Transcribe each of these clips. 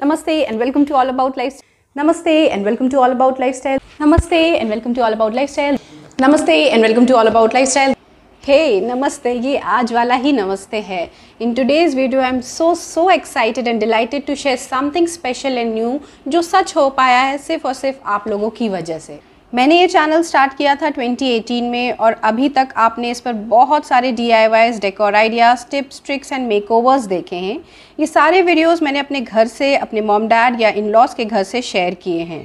Namaste and welcome to All About Lifestyle. Namaste and welcome to All About Lifestyle. Namaste and welcome to All About Lifestyle. Namaste and welcome to All About Lifestyle. Hey, namaste. ये आज वाला ही नमस्ते है in today's video I am so so excited and delighted to share something special and new जो सच हो पाया है सिर्फ और सिर्फ आप लोगों की वजह से मैंने ये चैनल स्टार्ट किया था 2018 में और अभी तक आपने इस पर बहुत सारे D I Y decor ideas tips tricks and makeovers देखे हैं ये सारे वीडियोस मैंने अपने घर से अपने मॉम डैड या इन लॉज के घर से शेयर किए हैं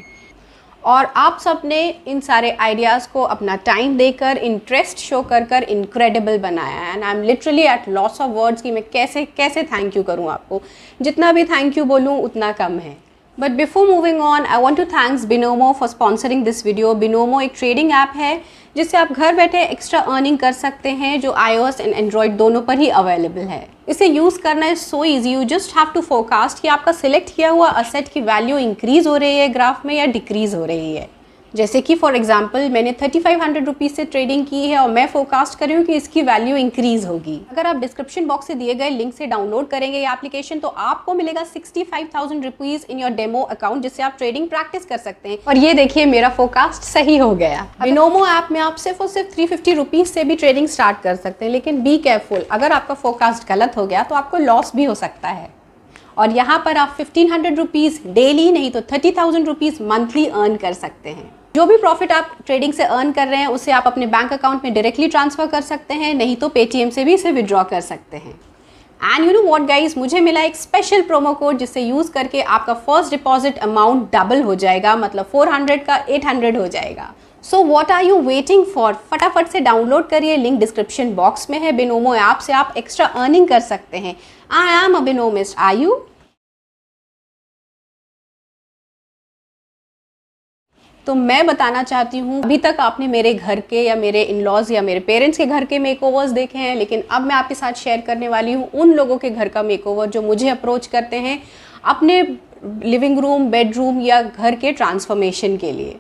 और आप सब ने इन सारे आइडियाज़ को अपना टाइम देकर इंटरेस्ट शो कर कर इनक्रेडिबल बनाया है and I am literally at loss of words कि मैं कैसे कैसे थैंक यू करूँ आपको जितना भी थैंक यू बोलूँ उतना कम है but before moving on I want to thanks Binomo for sponsoring this video Binomo एक ट्रेडिंग ऐप है जिससे आप घर बैठे एक्स्ट्रा अर्निंग कर सकते हैं जो आई एस एंड एंड्रॉयड दोनों पर ही अवेलेबल है इसे यूज़ करना is so easy you just have to forecast कि आपका सिलेक्ट किया हुआ असेट की वैल्यू इंक्रीज़ हो रही है ग्राफ में या डिक्रीज़ हो रही है जैसे कि फॉर एग्जांपल मैंने थर्टी फाइव हंड्रेड रुपीज़ से ट्रेडिंग की है और मैं फोकास्ट कर रही हूँ कि इसकी वैल्यू इंक्रीज होगी अगर आप डिस्क्रिप्शन बॉक्स से दिए गए लिंक से डाउनलोड करेंगे ये एप्लीकेशन तो आपको मिलेगा 65000 rupees thousand rupees in your demo account जिससे आप ट्रेडिंग प्रैक्टिस कर सकते हैं और ये देखिए मेरा फोकास्ट सही हो गया विनोमो ऐप में आप सिर्फ और सिर्फ थ्री फिफ्टी रुपीज़ से भी ट्रेडिंग स्टार्ट कर सकते हैं लेकिन बी केयरफुल अगर आपका फोकास्ट गलत हो गया तो आपको लॉस भी हो सकता है और यहाँ पर आप फिफ्टीन हंड्रेड रुपीज़ डेली नहीं तो thirty thousand rupees monthly earn कर सकते हैं जो भी प्रॉफिट आप ट्रेडिंग से अर्न कर रहे हैं उसे आप अपने बैंक अकाउंट में डायरेक्टली ट्रांसफ़र कर सकते हैं नहीं तो पेटीएम से भी इसे विड्रॉ कर सकते हैं and you know what guys मुझे मिला एक स्पेशल प्रोमो कोड जिसे यूज़ करके आपका फर्स्ट डिपॉजिट अमाउंट डबल हो जाएगा मतलब 400 का 800 हो जाएगा so what are you waiting for फटाफट से डाउनलोड करिए लिंक डिस्क्रिप्शन बॉक्स में है बिनोमो ऐप से आप एक्स्ट्रा अर्निंग कर सकते हैं I am a बिनोमिस्ट I you तो मैं बताना चाहती हूँ अभी तक आपने मेरे घर के या मेरे इन लॉज या मेरे पेरेंट्स के घर के मेकओवर्स देखे हैं लेकिन अब मैं आपके साथ शेयर करने वाली हूँ उन लोगों के घर का मेकओवर जो मुझे अप्रोच करते हैं अपने लिविंग रूम बेडरूम या घर के ट्रांसफॉर्मेशन के लिए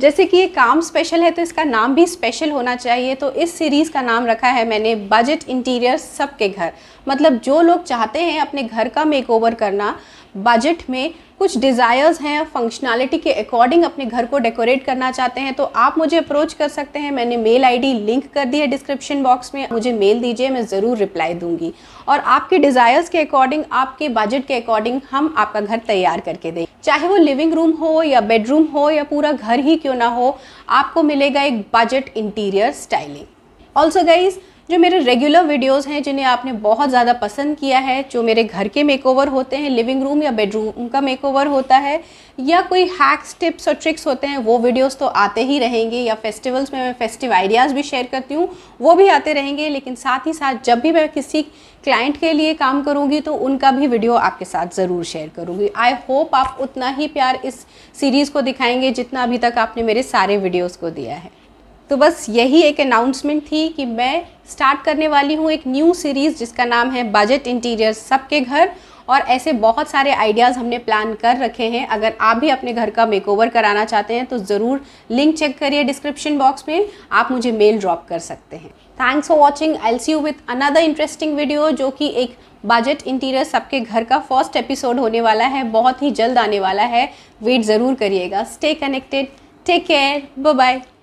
जैसे कि ये काम स्पेशल है तो इसका नाम भी स्पेशल होना चाहिए तो इस सीरीज़ का नाम रखा है मैंने बजट इंटीरियर सबके घर मतलब जो लोग चाहते हैं अपने घर का मेकओवर करना बजट में कुछ डिज़ायर्स हैं फंक्शनैलिटी के अकॉर्डिंग अपने घर को डेकोरेट करना चाहते हैं तो आप मुझे अप्रोच कर सकते हैं मैंने मेल आईडी लिंक कर दी है डिस्क्रिप्शन बॉक्स में मुझे मेल दीजिए मैं ज़रूर रिप्लाई दूंगी और आपके डिज़ायर्स के अकॉर्डिंग आपके बजट के अकॉर्डिंग हम आपका घर तैयार करके दें चाहे वो लिविंग रूम हो या बेडरूम हो या पूरा घर ही क्यों ना हो आपको मिलेगा एक budget interior styling also guys जो मेरे रेगुलर वीडियोस हैं जिन्हें आपने बहुत ज़्यादा पसंद किया है जो मेरे घर के मेकओवर होते हैं लिविंग रूम या बेडरूम का मेकओवर होता है या कोई हैक्स टिप्स और ट्रिक्स होते हैं वो वीडियोस तो आते ही रहेंगे या फेस्टिवल्स में मैं फेस्टिव आइडियाज़ भी शेयर करती हूँ वो भी आते रहेंगे लेकिन साथ ही साथ जब भी मैं किसी क्लाइंट के लिए काम करूँगी तो उनका भी वीडियो आपके साथ ज़रूर शेयर करूँगी आई होप आप उतना ही प्यार इस सीरीज़ को दिखाएंगे जितना अभी तक आपने मेरे सारे वीडियोज़ को दिया है तो बस यही एक अनाउंसमेंट थी कि मैं स्टार्ट करने वाली हूँ एक न्यू सीरीज़ जिसका नाम है बजट इंटीरियर सबके घर और ऐसे बहुत सारे आइडियाज़ हमने प्लान कर रखे हैं अगर आप भी अपने घर का मेकओवर कराना चाहते हैं तो ज़रूर लिंक चेक करिए डिस्क्रिप्शन बॉक्स में आप मुझे मेल ड्रॉप कर सकते हैं thanks for watching I see you with another interesting video जो कि एक बजट इंटीरियर सबके घर का फर्स्ट एपिसोड होने वाला है बहुत ही जल्द आने वाला है वेट ज़रूर करिएगा stay connected take care bye